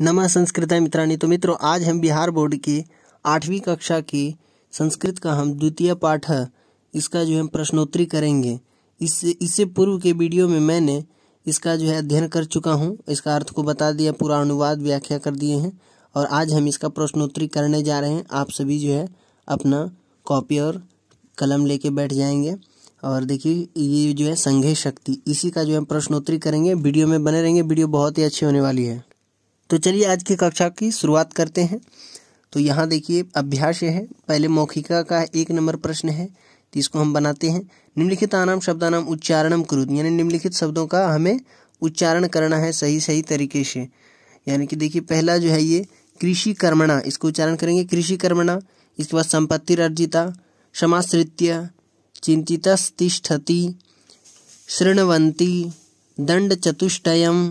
नमः संस्कृत मित्रानी तो मित्रों आज हम बिहार बोर्ड की आठवीं कक्षा की संस्कृत का हम द्वितीय पाठ है इसका जो है प्रश्नोत्तरी करेंगे इससे इससे पूर्व के वीडियो में मैंने इसका जो है अध्ययन कर चुका हूँ इसका अर्थ को बता दिया पूरा अनुवाद व्याख्या कर दिए हैं और आज हम इसका प्रश्नोत्तरी करने जा रहे हैं आप सभी जो है अपना कॉपी और कलम ले बैठ जाएंगे और देखिए ये जो है संघे शक्ति इसी का जो है प्रश्नोत्तरी करेंगे वीडियो में बने रहेंगे वीडियो बहुत ही अच्छी होने वाली है तो चलिए आज की कक्षा की शुरुआत करते हैं तो यहाँ देखिए अभ्यास है पहले मौखिका का एक नंबर प्रश्न है तो इसको हम बनाते हैं निम्नलिखित आनाम शब्दानाम उच्चारणम क्रुद यानी निम्नलिखित शब्दों का हमें उच्चारण करना है सही सही तरीके से यानी कि देखिए पहला जो है ये कृषि कर्मणा इसको उच्चारण करेंगे कृषि कर्मणा इसके बाद संपत्ति अर्जिता क्षमाश्रित्य चिंतितस्तिष्ठति श्रृणवंती दंड चतुष्टयम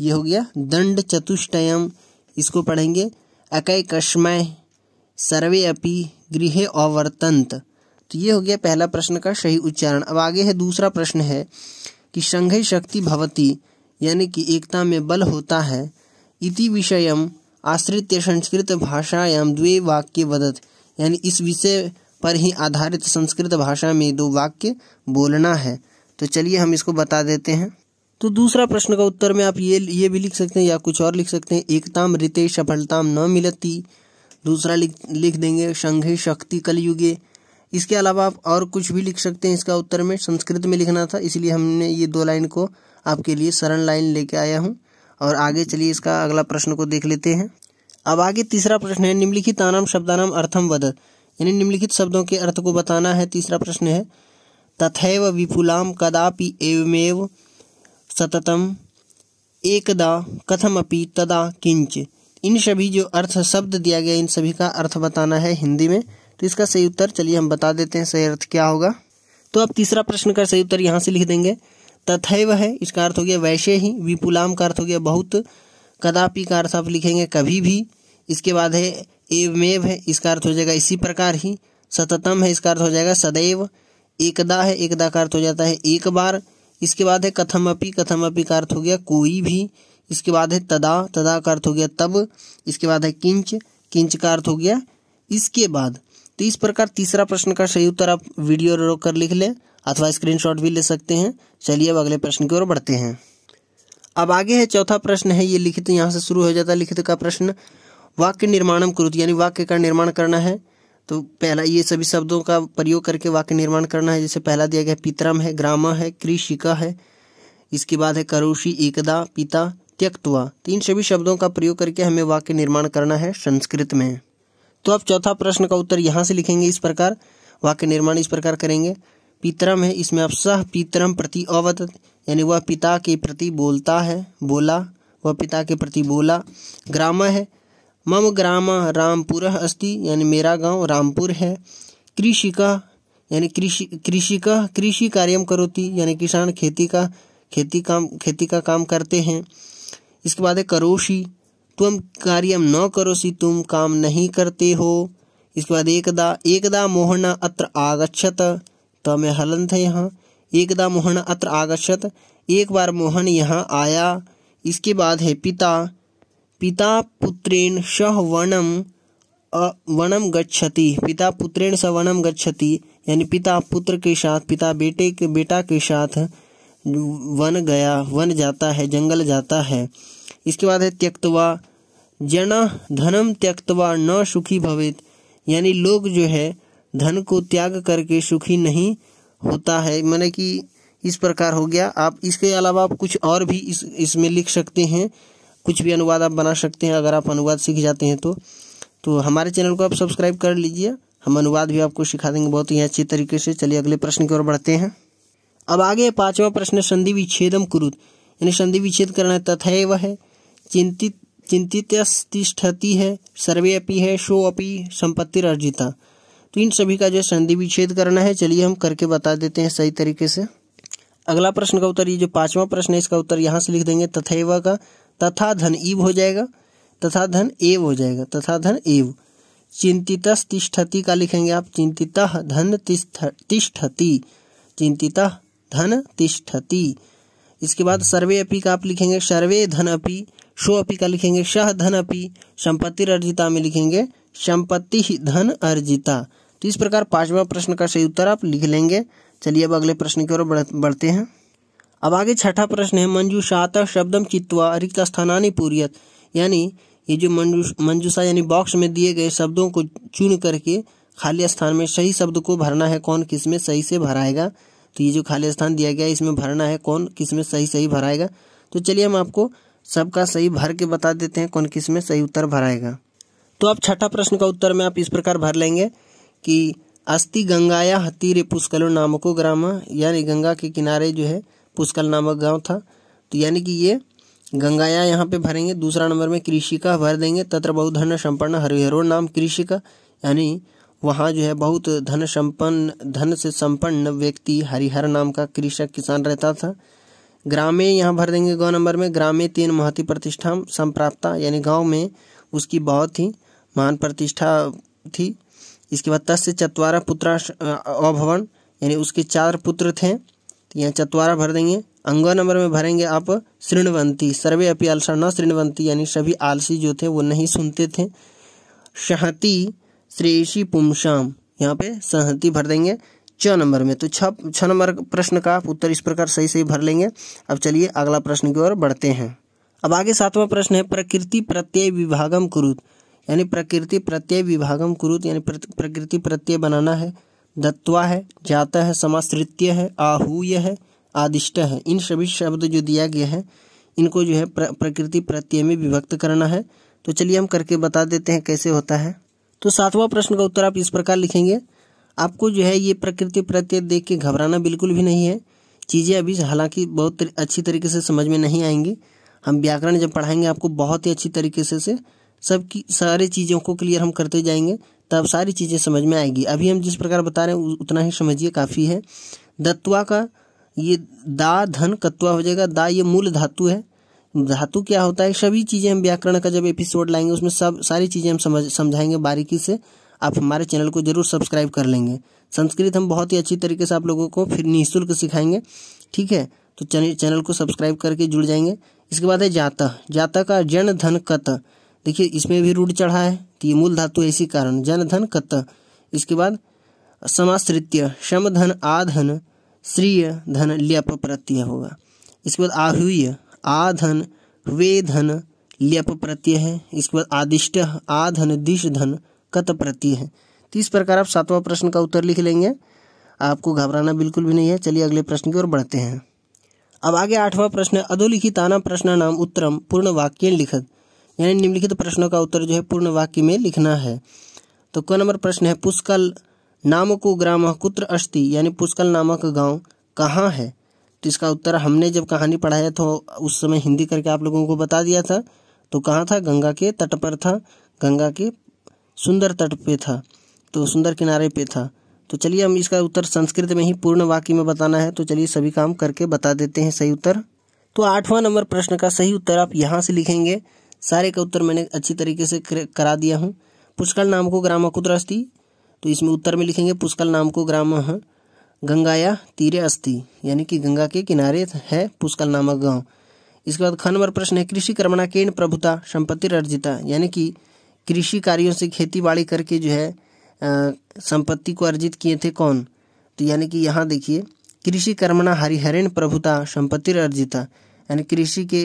ये हो गया दंड चतुष्टयम इसको पढ़ेंगे अकय कस्मय सर्वे अपि गृह अवर्तंत तो ये हो गया पहला प्रश्न का सही उच्चारण अब आगे है दूसरा प्रश्न है कि संघय शक्ति भवती यानी कि एकता में बल होता है इति विषय आश्रित संस्कृत भाषायाम द्वे वाक्य वदत यानी इस विषय पर ही आधारित संस्कृत भाषा में दो वाक्य बोलना है तो चलिए हम इसको बता देते हैं तो दूसरा प्रश्न का उत्तर में आप ये ये भी लिख सकते हैं या कुछ और लिख सकते हैं एकताम रिते सफलताम न मिलती दूसरा लिख लिख देंगे संघे शक्ति कलयुगे इसके अलावा आप और कुछ भी लिख सकते हैं इसका उत्तर में संस्कृत में लिखना था इसलिए हमने ये दो लाइन को आपके लिए सरल लाइन लेके आया हूँ और आगे चलिए इसका अगला प्रश्न को देख लेते हैं अब आगे तीसरा प्रश्न है निम्नलिखित आनाम शब्दानाम अर्थम वद यानी निम्नलिखित शब्दों के अर्थ को बताना है तीसरा प्रश्न है तथैव विपुलाम कदापि एवमेव सततम एकदा अपी तदा किंच इन सभी जो अर्थ शब्द दिया गया इन सभी का अर्थ बताना है हिंदी में तो इसका सही उत्तर चलिए हम बता देते हैं सही अर्थ क्या होगा तो अब तीसरा प्रश्न का सही उत्तर यहाँ से लिख देंगे तथैव है इसका अर्थ हो गया वैसे ही विपुलाम का अर्थ हो गया बहुत कदापि का अर्थ आप लिखेंगे कभी भी इसके बाद है एवमेव है इसका अर्थ हो जाएगा इसी प्रकार ही सततम है इसका अर्थ हो जाएगा सदैव एकदा है एकदा का अर्थ हो जाता है एक बार इसके बाद है कथम अपी कथम अपी का अर्थ हो गया कोई भी इसके बाद है तदा तदा का अर्थ हो गया तब इसके बाद है किंच किंच का अर्थ हो गया इसके बाद तो इस प्रकार तीसरा प्रश्न का सही उत्तर आप वीडियो रोक कर लिख लें अथवा स्क्रीनशॉट भी ले सकते हैं चलिए अब अगले प्रश्न की ओर बढ़ते हैं अब आगे है चौथा प्रश्न है ये लिखित यहाँ से शुरू हो जाता है लिखित का प्रश्न वाक्य निर्माणम कुरुत यानी वाक्य का निर्माण करना है तो पहला ये सभी शब्दों का प्रयोग करके वाक्य निर्माण करना है जैसे पहला दिया गया पितरम है ग्रामा है कृषिका है इसके बाद है करोशी एकदा पिता त्यक्तवा तो इन सभी शब्दों का प्रयोग करके हमें वाक्य निर्माण करना है संस्कृत में तो आप चौथा प्रश्न का उत्तर यहाँ से लिखेंगे इस प्रकार वाक्य निर्माण इस प्रकार करेंगे पितरम है इसमें आप सह पितरम प्रति अवत यानी वह पिता के प्रति बोलता है बोला वह पिता के प्रति बोला ग्रामा है मम ग्राम रामपुर अस्ति यानी मेरा गांव रामपुर है कृषिका यानी कृषि का कृषि कार्यम करोती यानी किसान खेती का खेती काम खेती का काम करते हैं इसके बाद है करोशी तुम कार्यम न करोसी तुम काम नहीं करते हो इसके बाद एकदा एकदा मोहना अत्र आगछत तो मैं हलन थे यहाँ एकदा मोहन अत्र आगछत एक बार मोहन यहाँ आया इसके बाद है पिता पिता पुत्रेण सह वनम वनम गच्छति पिता पुत्रेण सह वनम गच्छति यानी पिता पुत्र के साथ पिता बेटे के बेटा के साथ वन गया वन जाता है जंगल जाता है इसके बाद है त्यक्तवा जन धनम त्यक्तवा न सुखी भवित यानी लोग जो है धन को त्याग करके सुखी नहीं होता है मैंने कि इस प्रकार हो गया आप इसके अलावा आप कुछ और भी इस इसमें लिख सकते हैं कुछ भी अनुवाद आप बना सकते हैं अगर आप अनुवाद सीख जाते हैं तो तो हमारे चैनल को आप सब्सक्राइब कर लीजिए हम अनुवाद भी आपको सिखा देंगे बहुत ही अच्छी तरीके से चलिए अगले प्रश्न की ओर बढ़ते हैं अब आगे पांचवा प्रश्न संधि विच्छेदम कुरुत यानी संधि विच्छेद करना तथैव है चिंतित चिंतित है सर्वे अपी है शो अपी संपत्ति अर्जिता तो इन सभी का जो संधि विच्छेद करना है चलिए हम करके बता देते हैं सही तरीके से अगला प्रश्न का उत्तर ये जो पांचवा प्रश्न है इसका उत्तर यहाँ से लिख देंगे तथैव का तथा धन ईव हो जाएगा तथा धन एव हो जाएगा तथा धन एव चिंतित तिष्ठति का लिखेंगे आप चिंतित धन तिष्ठति चिंतित धन तिष्ठति इसके बाद सर्वे अपी का आप लिखेंगे सर्वे धन अपी शो अपी का लिखेंगे शह धन अपी संपत्ति अर्जिता में लिखेंगे संपत्ति धन अर्जिता तो इस प्रकार पांचवा प्रश्न का सही उत्तर आप लिख लेंगे चलिए अब अगले प्रश्न की ओर बढ़ते हैं अब आगे छठा प्रश्न है मंजूषात शब्दम चित्वा रिक्त स्थानी पूरीत यानी ये जो मंजू मंजूषा यानी बॉक्स में दिए गए शब्दों को चुन करके खाली स्थान में सही शब्द को भरना है कौन किस में सही से भराएगा तो ये जो खाली स्थान दिया गया है इसमें भरना है कौन किस में सही सही भराएगा तो चलिए हम आपको सबका सही भर के बता देते हैं कौन किस में सही उत्तर भराएगा तो आप छठा प्रश्न का उत्तर में आप इस प्रकार भर लेंगे कि अस्थि गंगाया रे पुष्कलो नामको ग्राम यानी गंगा के किनारे जो है पुष्कल नामक गांव था तो यानी कि ये गंगाया यहाँ पे भरेंगे दूसरा नंबर में कृषिका भर देंगे तत्र बहुत धन संपन्न हरिहरो नाम कृषिका यानी वहाँ जो है बहुत धन संपन्न धन से संपन्न व्यक्ति हरिहर नाम का कृषक किसान रहता था ग्रामे यहाँ भर देंगे गौ नंबर में ग्रामे तीन महती प्रतिष्ठा संप्राप्ता यानी गांव में उसकी बहुत ही महान प्रतिष्ठा थी इसके बाद तस्य चतवारा पुत्रा अभवन यानी उसके चार पुत्र थे तो यहाँ चतवारा भर देंगे अंगवा नंबर में भरेंगे आप श्रृणवंती सर्वे अपी न श्रृणवंती यानी सभी आलसी जो थे वो नहीं सुनते थे सहती श्रेयसी पुमशाम यहाँ पे सहती भर देंगे छ नंबर में तो छ नंबर प्रश्न का आप उत्तर इस प्रकार सही सही भर लेंगे अब चलिए अगला प्रश्न की ओर बढ़ते हैं अब आगे सातवां प्रश्न है प्रकृति प्रत्यय विभागम कुरुत यानी प्रकृति प्रत्यय विभागम कुरुत यानी प्रकृति प्रत्यय बनाना है दत्वा है जाता है तृतीय है आहूय है आदिष्ट है इन सभी शब्द जो दिया गया है इनको जो है प्र, प्रकृति प्रत्यय में विभक्त करना है तो चलिए हम करके बता देते हैं कैसे होता है तो सातवां प्रश्न का उत्तर आप इस प्रकार लिखेंगे आपको जो है ये प्रकृति प्रत्यय देख के घबराना बिल्कुल भी नहीं है चीज़ें अभी हालांकि बहुत तर, अच्छी तरीके से समझ में नहीं आएंगी हम व्याकरण जब पढ़ाएंगे आपको बहुत ही अच्छी तरीके से सबकी सब सारे चीज़ों को क्लियर हम करते जाएंगे तब सारी चीज़ें समझ में आएगी अभी हम जिस प्रकार बता रहे हैं उतना ही समझिए काफ़ी है दत्वा का ये दा धन कत्वा हो जाएगा दा ये मूल धातु है धातु क्या होता है सभी चीज़ें हम व्याकरण का जब एपिसोड लाएंगे उसमें सब सारी चीज़ें हम समझ समझाएंगे बारीकी से आप हमारे चैनल को जरूर सब्सक्राइब कर लेंगे संस्कृत हम बहुत ही अच्छी तरीके से आप लोगों को फिर निःशुल्क सिखाएंगे ठीक है तो चैनल को सब्सक्राइब करके जुड़ जाएंगे इसके बाद है जाता जाता का जन धन कत देखिए इसमें भी रूढ़ चढ़ा है होती है मूल धातु ऐसी कारण जन धन कत इसके बाद समाश्रित्य धन आधन श्रीय धन ल्यप प्रत्यय होगा इसके बाद आहुय आधन वे धन ल्यप प्रत्यय है इसके बाद आदिष्ट आधन दिश धन कत प्रत्यय है तो इस प्रकार आप सातवां प्रश्न का उत्तर लिख लेंगे आपको घबराना बिल्कुल भी नहीं है चलिए अगले प्रश्न की ओर बढ़ते हैं अब आगे आठवां प्रश्न अधोलिखिताना प्रश्न नाम उत्तरम पूर्ण वाक्य लिखत यानी निम्नलिखित तो प्रश्नों का उत्तर जो है पूर्ण वाक्य में लिखना है तो क नंबर प्रश्न है पुष्कल नामको ग्राम कुत्र अस्थि यानी पुष्कल नामक गाँव कहाँ है तो इसका उत्तर हमने जब कहानी पढ़ाया था उस समय हिंदी करके आप लोगों को बता दिया था तो कहाँ था गंगा के तट पर था गंगा के सुंदर तट पे था तो सुंदर किनारे पे था तो चलिए हम इसका उत्तर संस्कृत में ही पूर्ण वाक्य में बताना है तो चलिए सभी काम करके बता देते हैं सही उत्तर तो आठवां नंबर प्रश्न का सही उत्तर आप यहाँ से लिखेंगे सारे का उत्तर मैंने अच्छी तरीके से करा दिया हूँ पुष्कल नाम को ग्राम कुत्र अस्थि तो इसमें उत्तर में लिखेंगे पुष्कल नाम को ग्राम गंगाया तीरे अस्थि यानी कि गंगा के किनारे है पुष्कल नामक गाँव इसके बाद ख नंबर प्रश्न है कृषि कर्मणा केन प्रभुता संपत्ति अर्जिता यानी कि कृषि कार्यों से खेती बाड़ी करके जो है संपत्ति को अर्जित किए थे कौन तो यानी कि यहाँ देखिए कृषि कर्मणा हरिहरेण प्रभुता संपत्ति अर्जिता यानी कृषि के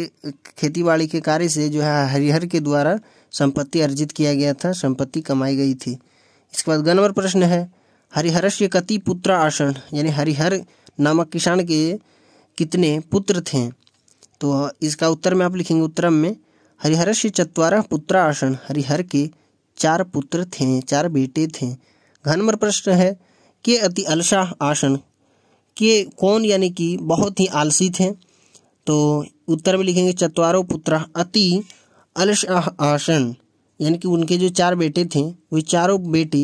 खेती बाड़ी के कार्य से जो है हरिहर के द्वारा संपत्ति अर्जित किया गया था संपत्ति कमाई गई थी इसके बाद गणवर प्रश्न है हरिहरस्य कति पुत्र आसन यानी हरिहर नामक किसान के कितने पुत्र थे तो इसका उत्तर में आप लिखेंगे उत्तरम में हरिहर से पुत्र आसन हरिहर के चार पुत्र थे चार बेटे थे घनवर प्रश्न है के अति अलसा आसन के कौन यानी कि बहुत ही आलसी थे तो उत्तर में लिखेंगे चतवारों पुत्र अति अलश आसन यानी कि उनके जो चार बेटे थे वे चारों बेटे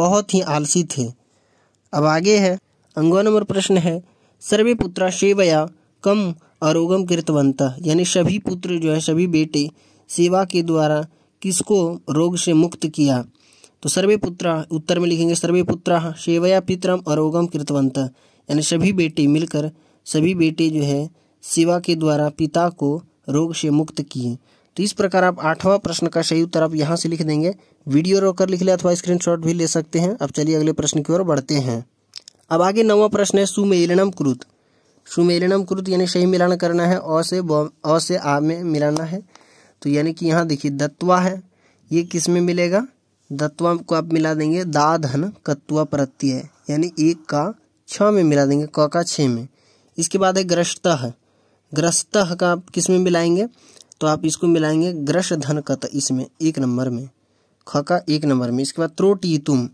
बहुत ही आलसी थे अब आगे है अंगवा नंबर प्रश्न है सर्वे पुत्र सेवया कम आरोगम कृतवंत यानी सभी पुत्र जो है सभी बेटे सेवा के द्वारा किसको रोग से मुक्त किया तो सर्वे पुत्र उत्तर में लिखेंगे सर्वे पुत्र सेवया पितरम आरोगम कृतवंत यानी सभी बेटे मिलकर सभी बेटे जो है सेवा के द्वारा पिता को रोग से मुक्त किए तो इस प्रकार आप आठवां प्रश्न का सही उत्तर आप यहाँ से लिख देंगे वीडियो रोककर लिख ले अथवा स्क्रीनशॉट भी ले सकते हैं अब चलिए अगले प्रश्न की ओर बढ़ते हैं अब आगे नवा प्रश्न है सुमेलनम क्रुत सुमेलनम क्रुत यानी सही मिलान करना है अ से अ से आ में मिलाना है तो यानी कि यहाँ देखिए दत्वा है ये किस में मिलेगा दत्वा को आप मिला देंगे दा धन कत्वा प्रत्यय यानी एक का छ में मिला देंगे क का छः में इसके बाद है ग्रस्ता है ग्रस्त का आप किस में मिलाएंगे तो आप इसको मिलाएंगे ग्रस धन कत इसमें एक नंबर में ख का एक नंबर में इसके बाद त्रोट ई तुम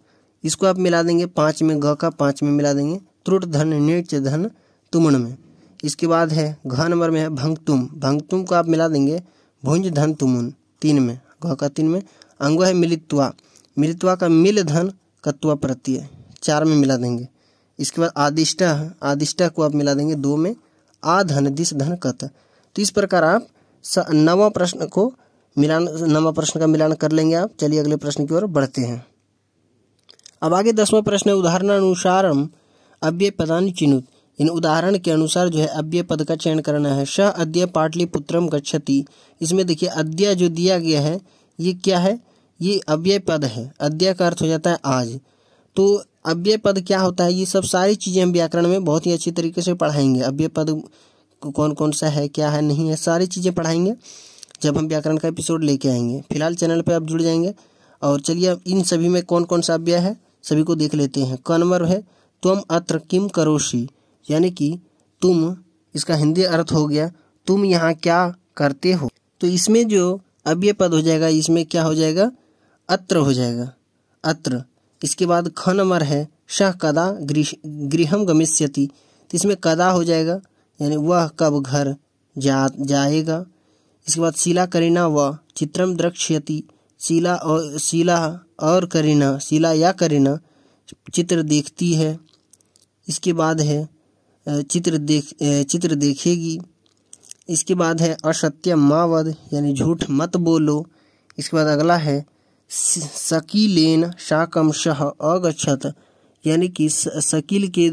इसको आप मिला देंगे पाँच में घ का पाँच में मिला देंगे त्रुट धन निच धन तुमण में इसके बाद है घ नंबर में है भंग तुम भंग तुम को आप मिला देंगे भुंज धन तुमुन तीन में घ का तीन में अंग है मिलित्वा मिलित्वा का मिल धन कत्वा प्रत्यय चार में मिला देंगे इसके बाद आदिष्टा आदिष्टा को आप मिला देंगे दो में आ धन दिस धन कत तो इस प्रकार आप नवा प्रश्न को मिलान नवा प्रश्न का मिलान कर लेंगे आप चलिए अगले प्रश्न की ओर बढ़ते हैं अब आगे दसवां प्रश्न है उदाहरणानुसारम अव्यय पदान चिन्हित इन उदाहरण के अनुसार जो है अव्यय पद का चयन करना है श अद्य पाटलिपुत्रम गच्छति इसमें देखिए अद्य जो दिया गया है ये क्या है ये अव्यय पद है अद्य का अर्थ हो जाता है आज तो अव्यय पद क्या होता है ये सब सारी चीज़ें हम व्याकरण में बहुत ही अच्छी तरीके से पढ़ाएंगे अव्यय पद कौन कौन सा है क्या है नहीं है सारी चीज़ें पढ़ाएंगे जब हम व्याकरण का एपिसोड लेके आएंगे फिलहाल चैनल पर आप जुड़ जाएंगे और चलिए अब इन सभी में कौन कौन सा अव्यय है सभी को देख लेते हैं क नंबर है तुम अत्र किम करोशी यानी कि तुम इसका हिंदी अर्थ हो गया तुम यहाँ क्या करते हो तो इसमें जो अव्यय पद हो जाएगा इसमें क्या हो जाएगा अत्र हो जाएगा अत्र इसके बाद ख नंबर है शह कदा गृहम गमिष्यति तो इसमें कदा हो जाएगा यानी वह कब घर जा जाएगा इसके बाद शिला करीना व चित्रम द्रक्ष्यति शिला और शिला और करीना शिला या करीना चित्र देखती है इसके बाद है चित्र देख चित्र देखेगी इसके बाद है असत्य माँ यानी झूठ मत बोलो इसके बाद अगला है सकीलेन शाकम अगछत यानी कि सकील के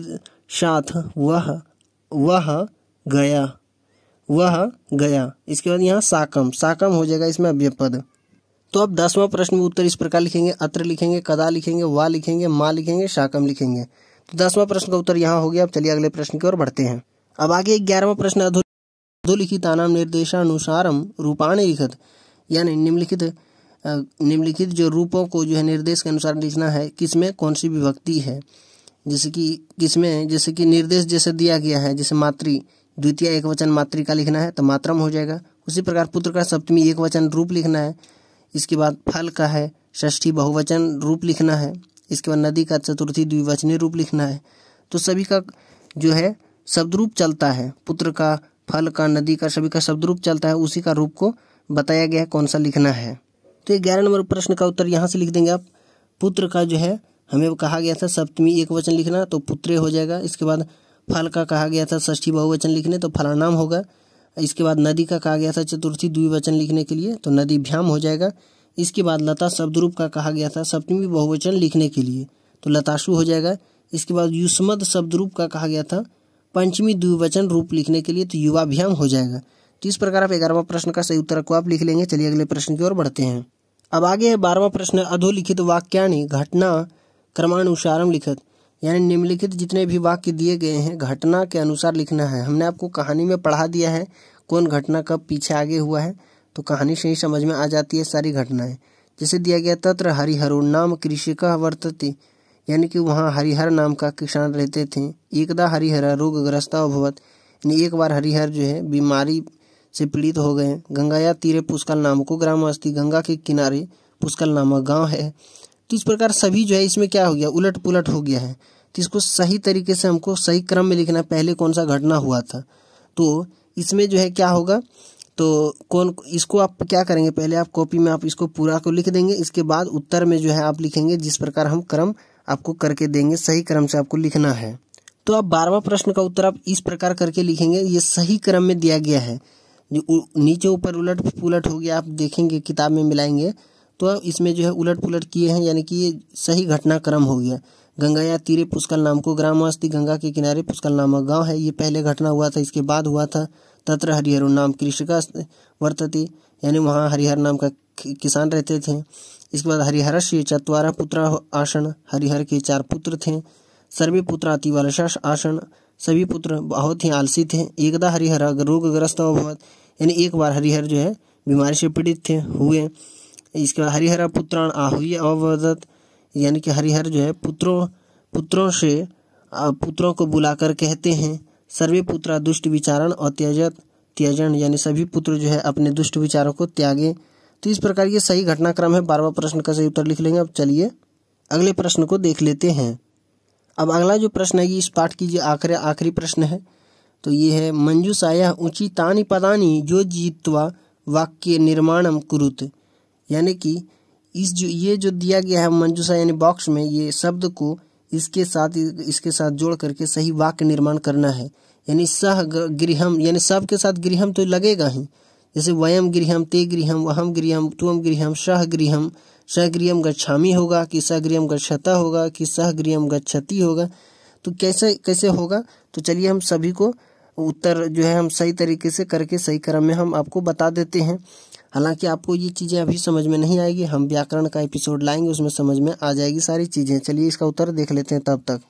साथ वह वह गया वह गया इसके बाद यहाँ साकम साकम हो जाएगा इसमें अव्यय पद तो अब दसवां प्रश्न में उत्तर इस प्रकार लिखेंगे अत्र लिखेंगे कदा लिखेंगे वा लिखेंगे माँ लिखेंगे शाकम लिखेंगे तो दसवां प्रश्न का उत्तर यहाँ हो गया अब चलिए अगले प्रश्न की ओर बढ़ते हैं अब आगे ग्यारहवा प्रश्न अधोलिखितानाम निर्देशानुसारम रूपाणी लिखत यानी निम्नलिखित निम्नलिखित जो रूपों को जो है निर्देश के अनुसार लिखना है किसमें कौन सी विभक्ति है जैसे कि किसमें जैसे कि निर्देश जैसे दिया गया है जैसे मातृ द्वितीय एक वचन मातृ का लिखना है तो मात्रम हो जाएगा उसी प्रकार पुत्र का सप्तमी एक वचन रूप लिखना है इसके बाद फल का है षष्ठी बहुवचन रूप लिखना है इसके बाद नदी का चतुर्थी द्विवचनी रूप लिखना है तो सभी का जो है शब्द रूप चलता है पुत्र का फल का नदी का सभी का शब्द रूप चलता है उसी का रूप को बताया गया है कौन सा लिखना है तो ये ग्यारह नंबर प्रश्न का उत्तर यहाँ से लिख देंगे आप पुत्र का जो है हमें कहा गया था सप्तमी एक वचन लिखना तो पुत्रे हो जाएगा इसके बाद फल का कहा गया था षष्ठी बहुवचन लिखने तो फलानाम होगा इसके बाद नदी का कहा गया था चतुर्थी द्विवचन लिखने के लिए तो नदी भ्याम हो जाएगा इसके बाद लता शब्दरूप का कहा गया था सप्तमी बहुवचन लिखने के लिए तो लताशु हो जाएगा इसके बाद युष्मद शब्द रूप का कहा गया था पंचमी द्विवचन रूप लिखने के लिए तो युवाभ्याम हो जाएगा तो इस प्रकार आप ग्यारहवा प्रश्न का सही उत्तर को आप लिख लेंगे चलिए अगले प्रश्न की ओर बढ़ते हैं अब आगे है बारहवा प्रश्न अधोलिखित वाक्याणी घटना क्रमानुसारम लिखत यानी निम्नलिखित जितने भी वाक्य दिए गए हैं घटना के अनुसार लिखना है हमने आपको कहानी में पढ़ा दिया है कौन घटना कब पीछे आगे हुआ है तो कहानी से ही समझ में आ जाती है सारी घटनाएं जैसे दिया गया तत्र हरिहरो नाम कृषि का वर्तते यानी कि वहाँ हरिहर नाम का किसान रहते थे एकदा हरिहर रोगग्रस्त अभवत यानी एक बार हरिहर जो है बीमारी से पीड़ित हो गए गंगाया तीरे पुष्कल नामको ग्राम अस्थि गंगा के किनारे पुष्कल नामक गाँव है तो इस प्रकार सभी जो है इसमें क्या हो गया उलट पुलट हो गया है तो इसको सही तरीके से हमको सही क्रम में लिखना पहले कौन सा घटना हुआ था तो इसमें जो है क्या होगा तो कौन इसको आप क्या करेंगे पहले आप कॉपी में आप इसको पूरा को लिख देंगे इसके बाद उत्तर में जो है आप लिखेंगे जिस प्रकार हम क्रम आपको करके देंगे सही क्रम से आपको लिखना है तो आप बारहवा प्रश्न का उत्तर आप इस प्रकार करके लिखेंगे ये सही क्रम में दिया गया है नीचे ऊपर उलट पुलट हो गया आप देखेंगे किताब में मिलाएंगे तो इसमें जो है उलट पुलट किए हैं यानी कि ये सही घटनाक्रम हो गया गंगा या तीरे पुष्कल नाम को ग्राम अस्थि गंगा के किनारे पुष्कल नामक गांव है ये पहले घटना हुआ था इसके बाद हुआ था तत्र हरिहर नाम कृषिका वर्तते यानी वहाँ हरिहर नाम का किसान रहते थे इसके बाद हरिहर से चतवारा पुत्र आसन हरिहर के चार पुत्र थे सर्वे पुत्र वर्ष आसन सभी पुत्र बहुत ही आलसी थे एकदा हरिहर रोगग्रस्त अभवत यानी एक बार हरिहर जो है बीमारी से पीड़ित थे हुए इसके बाद हरिहरा पुत्राण आहुए अवदत यानी कि हरिहर जो है पुत्रों पुत्रों से पुत्रों को बुलाकर कहते हैं सर्वे पुत्रा दुष्ट विचारण और त्यजत त्यजन यानी सभी पुत्र जो है अपने दुष्ट विचारों को त्यागे तो इस प्रकार ये सही घटनाक्रम है बारवा प्रश्न का सही उत्तर लिख लेंगे अब चलिए अगले प्रश्न को देख लेते हैं अब अगला जो प्रश्न है इस पाठ की जो आखिरी आखिरी प्रश्न है तो ये है ऊँची तानी पदानी जो जीतवा वाक्य निर्माणम कुरुत यानी कि इस जो ये जो दिया गया है मंजूसा यानी बॉक्स में ये शब्द को इसके साथ इसके साथ जोड़ करके सही वाक्य निर्माण करना है यानी सह गृहम यानी सब के साथ गृहम तो लगेगा ही जैसे वयम गृहम ते गृहम वहम गृहम तुम गृहम सह गृहम सह गृहम गच्छामी होगा कि सह गृहम गच्छता होगा कि सह गृहम गच्छति होगा तो कैसे कैसे होगा तो चलिए हम सभी को उत्तर जो है हम सही तरीके से करके सही क्रम में हम आपको बता देते हैं हालांकि आपको ये चीज़ें अभी समझ में नहीं आएगी हम व्याकरण का एपिसोड लाएंगे उसमें समझ में आ जाएगी सारी चीज़ें चलिए इसका उत्तर देख लेते हैं तब तक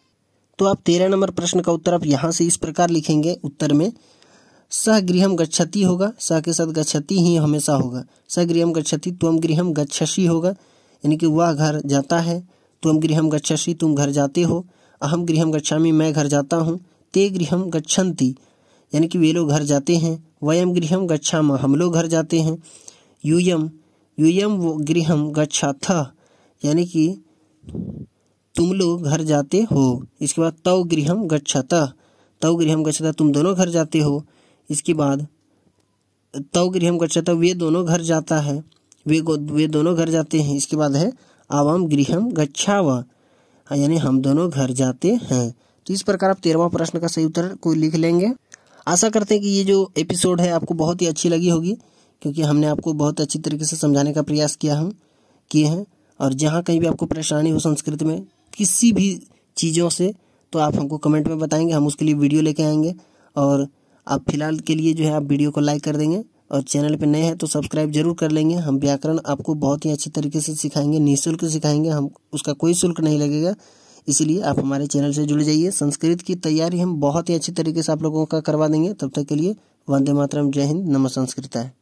तो आप तेरह नंबर प्रश्न का उत्तर आप यहाँ से इस प्रकार लिखेंगे उत्तर में सह गृह गच्छति होगा सह के साथ गच्छति ही हमेशा होगा सह गृहम गच्छति तुम गृहम गच्छसी होगा यानी कि वह घर जाता है तुम गृहम गच्छसी तुम घर जाते हो अहम गृहम गच्छामी मैं घर जाता हूँ ते गृहम गच्छन्ति यानी कि वे लोग घर जाते हैं वयम गृहम गच्छा हम लोग घर जाते हैं यूयम यूयम वो गृहम था यानी कि तुम लोग घर जाते हो इसके बाद तव गृहम गच्छता तव गृहम गच्छता तुम दोनों घर जाते हो इसके बाद तव गृहम गच्छता वे दोनों घर जाता है वे वे दोनों घर जाते हैं इसके बाद है आवाम गृहम गच्छावा यानी हम दोनों घर जाते हैं तो इस प्रकार आप तेरहवा प्रश्न का सही उत्तर को लिख लेंगे आशा करते हैं कि ये जो एपिसोड है आपको बहुत ही अच्छी लगी होगी क्योंकि हमने आपको बहुत अच्छी तरीके से समझाने का प्रयास किया हम किए हैं और जहाँ कहीं भी आपको परेशानी हो संस्कृत में किसी भी चीज़ों से तो आप हमको कमेंट में बताएंगे हम उसके लिए वीडियो लेके आएंगे और आप फिलहाल के लिए जो है आप वीडियो को लाइक कर देंगे और चैनल पर नए हैं तो सब्सक्राइब जरूर कर लेंगे हम व्याकरण आपको बहुत ही अच्छे तरीके से सिखाएंगे निःशुल्क सिखाएंगे हम उसका कोई शुल्क नहीं लगेगा इसलिए आप हमारे चैनल से जुड़ जाइए संस्कृत की तैयारी हम बहुत ही अच्छी तरीके से आप लोगों का करवा देंगे तब तक के लिए वंदे मातरम जय हिंद संस्कृत है